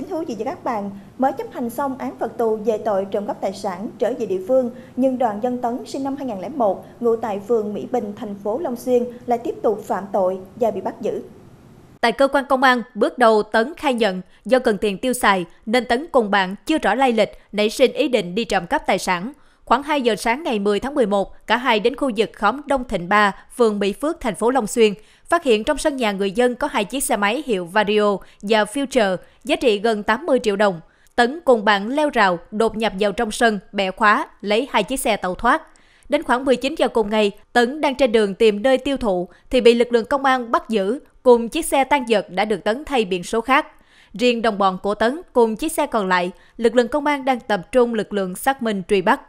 Kính thú vị với các bạn, mới chấp hành xong án phạt tù về tội trộm cắp tài sản trở về địa phương, nhưng Đoàn Dân Tấn sinh năm 2001, ngụ tại phường Mỹ Bình, thành phố Long Xuyên lại tiếp tục phạm tội và bị bắt giữ. Tại cơ quan công an, bước đầu Tấn khai nhận do cần tiền tiêu xài nên Tấn cùng bạn chưa rõ lai lịch nảy sinh ý định đi trộm cắp tài sản. Khoảng 2 giờ sáng ngày 10 tháng 11, cả hai đến khu vực khóm Đông Thịnh 3, phường Mỹ Phước, thành phố Long Xuyên, phát hiện trong sân nhà người dân có hai chiếc xe máy hiệu Vario và Future, giá trị gần 80 triệu đồng. Tấn cùng bạn leo rào, đột nhập vào trong sân, bẻ khóa, lấy hai chiếc xe tàu thoát. Đến khoảng 19 giờ cùng ngày, Tấn đang trên đường tìm nơi tiêu thụ thì bị lực lượng công an bắt giữ cùng chiếc xe tan vật đã được Tấn thay biển số khác. Riêng đồng bọn của Tấn cùng chiếc xe còn lại, lực lượng công an đang tập trung lực lượng xác minh truy bắt.